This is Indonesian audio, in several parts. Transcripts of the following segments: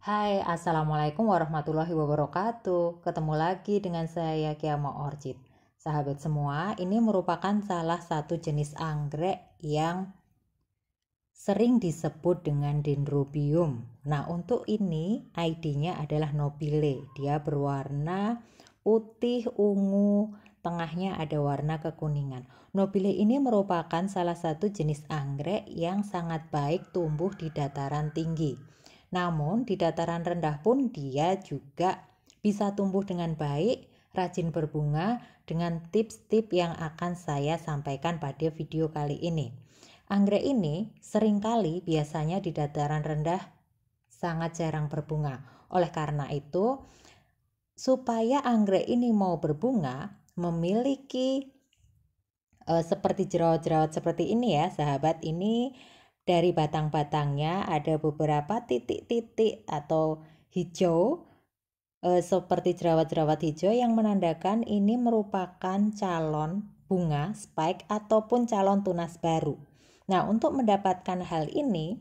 Hai, Assalamualaikum warahmatullahi wabarakatuh. Ketemu lagi dengan saya Kiamo Orchid. Sahabat semua, ini merupakan salah satu jenis anggrek yang sering disebut dengan dendrobium. Nah, untuk ini ID-nya adalah nobile. Dia berwarna putih, ungu, tengahnya ada warna kekuningan. Nobile ini merupakan salah satu jenis anggrek yang sangat baik tumbuh di dataran tinggi namun di dataran rendah pun dia juga bisa tumbuh dengan baik, rajin berbunga dengan tips-tips yang akan saya sampaikan pada video kali ini. Anggrek ini seringkali biasanya di dataran rendah sangat jarang berbunga. Oleh karena itu, supaya anggrek ini mau berbunga, memiliki e, seperti jerawat-jerawat seperti ini ya, sahabat ini dari batang-batangnya ada beberapa titik-titik atau hijau e, seperti jerawat-jerawat hijau yang menandakan ini merupakan calon bunga spike ataupun calon tunas baru. Nah, untuk mendapatkan hal ini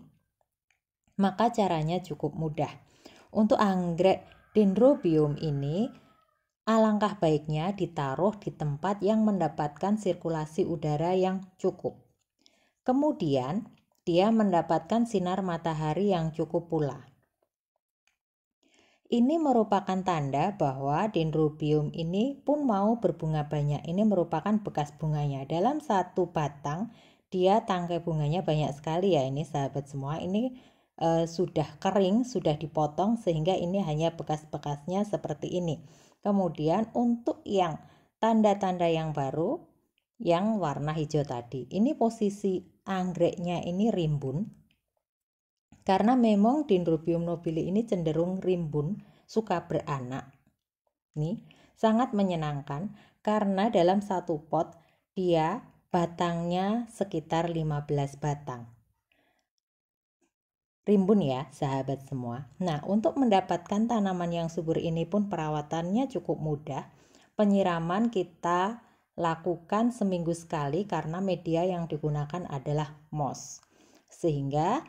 maka caranya cukup mudah. Untuk anggrek dendrobium ini alangkah baiknya ditaruh di tempat yang mendapatkan sirkulasi udara yang cukup. Kemudian, dia mendapatkan sinar matahari yang cukup pula. Ini merupakan tanda bahwa dendrobium ini pun mau berbunga banyak. Ini merupakan bekas bunganya. Dalam satu batang, dia tangkai bunganya banyak sekali ya ini sahabat semua. Ini e, sudah kering, sudah dipotong sehingga ini hanya bekas-bekasnya seperti ini. Kemudian untuk yang tanda-tanda yang baru, yang warna hijau tadi. Ini posisi anggreknya ini rimbun karena memang Dendrobium nobile ini cenderung rimbun, suka beranak. Nih, sangat menyenangkan karena dalam satu pot dia batangnya sekitar 15 batang. Rimbun ya, sahabat semua. Nah, untuk mendapatkan tanaman yang subur ini pun perawatannya cukup mudah. Penyiraman kita lakukan seminggu sekali karena media yang digunakan adalah MOS. Sehingga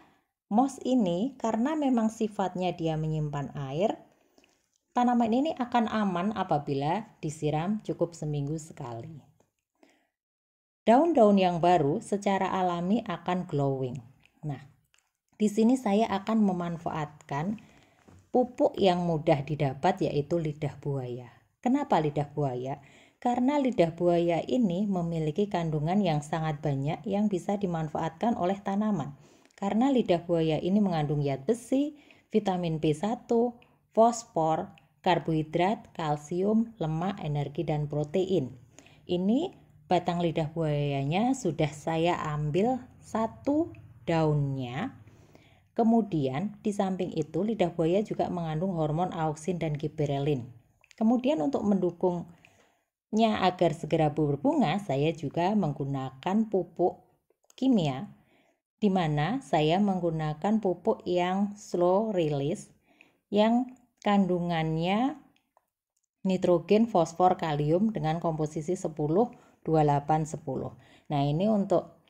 MOS ini karena memang sifatnya dia menyimpan air, tanaman ini akan aman apabila disiram cukup seminggu sekali. Daun-daun yang baru secara alami akan glowing. Nah, di sini saya akan memanfaatkan pupuk yang mudah didapat yaitu lidah buaya. Kenapa lidah buaya? karena lidah buaya ini memiliki kandungan yang sangat banyak yang bisa dimanfaatkan oleh tanaman. Karena lidah buaya ini mengandung zat besi, vitamin B1, fosfor, karbohidrat, kalsium, lemak, energi, dan protein. Ini batang lidah buayanya sudah saya ambil satu daunnya. Kemudian di samping itu lidah buaya juga mengandung hormon auksin dan giberelin. Kemudian untuk mendukung nya agar segera berbunga, saya juga menggunakan pupuk kimia di mana saya menggunakan pupuk yang slow release yang kandungannya nitrogen, fosfor, kalium dengan komposisi 10 28 10. Nah, ini untuk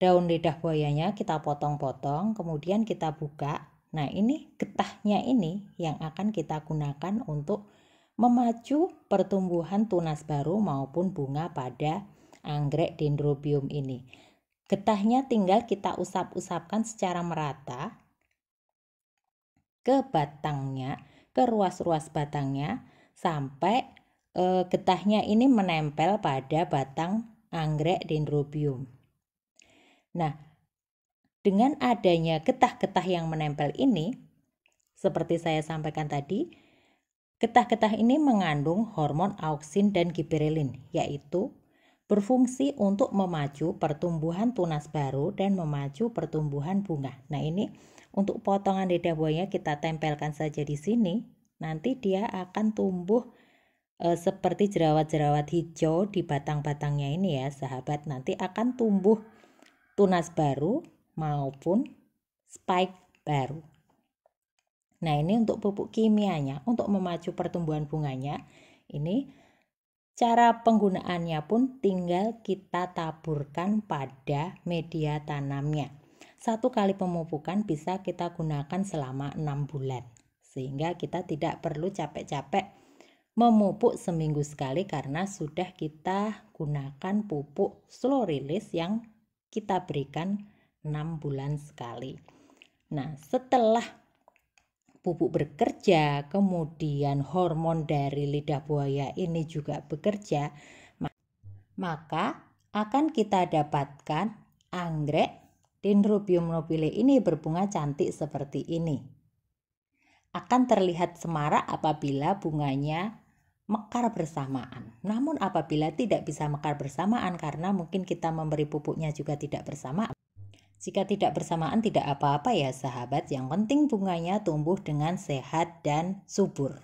daun lidah buayanya kita potong-potong, kemudian kita buka. Nah, ini getahnya ini yang akan kita gunakan untuk memacu pertumbuhan tunas baru maupun bunga pada anggrek dendrobium ini. Getahnya tinggal kita usap-usapkan secara merata ke batangnya, ke ruas-ruas batangnya sampai e, getahnya ini menempel pada batang anggrek dendrobium. Nah, dengan adanya getah-getah yang menempel ini, seperti saya sampaikan tadi, Getah-getah ini mengandung hormon auksin dan giberelin, yaitu berfungsi untuk memacu pertumbuhan tunas baru dan memacu pertumbuhan bunga. Nah, ini untuk potongan lidah buaya kita tempelkan saja di sini. Nanti dia akan tumbuh e, seperti jerawat-jerawat hijau di batang-batangnya ini ya, sahabat. Nanti akan tumbuh tunas baru maupun spike baru. Nah, ini untuk pupuk kimianya, untuk memacu pertumbuhan bunganya. Ini cara penggunaannya pun tinggal kita taburkan pada media tanamnya. Satu kali pemupukan bisa kita gunakan selama enam bulan. Sehingga kita tidak perlu capek-capek memupuk seminggu sekali karena sudah kita gunakan pupuk slow release yang kita berikan enam bulan sekali. Nah, setelah pupuk bekerja, kemudian hormon dari lidah buaya ini juga bekerja, maka akan kita dapatkan anggrek Dendrobium nobile ini berbunga cantik seperti ini. Akan terlihat semarak apabila bunganya mekar bersamaan. Namun apabila tidak bisa mekar bersamaan karena mungkin kita memberi pupuknya juga tidak bersamaan, jika tidak bersamaan tidak apa-apa ya sahabat, yang penting bunganya tumbuh dengan sehat dan subur.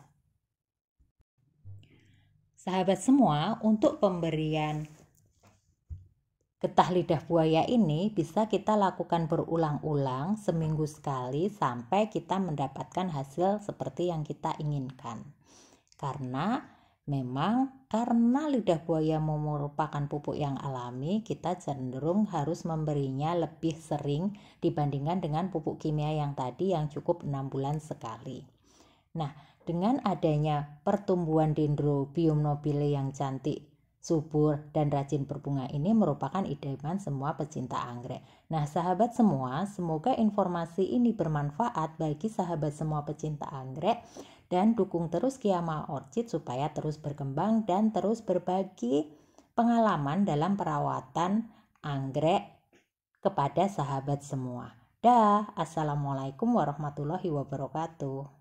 Sahabat semua, untuk pemberian getah lidah buaya ini bisa kita lakukan berulang-ulang seminggu sekali sampai kita mendapatkan hasil seperti yang kita inginkan. Karena Memang karena lidah buaya merupakan pupuk yang alami, kita cenderung harus memberinya lebih sering dibandingkan dengan pupuk kimia yang tadi yang cukup 6 bulan sekali. Nah, dengan adanya pertumbuhan dendrobium nobile yang cantik, subur, dan rajin berbunga ini merupakan idaman semua pecinta anggrek. Nah, sahabat semua, semoga informasi ini bermanfaat bagi sahabat semua pecinta anggrek dan dukung terus Kiama Orchid supaya terus berkembang dan terus berbagi pengalaman dalam perawatan anggrek kepada sahabat semua. Dah, assalamualaikum warahmatullahi wabarakatuh.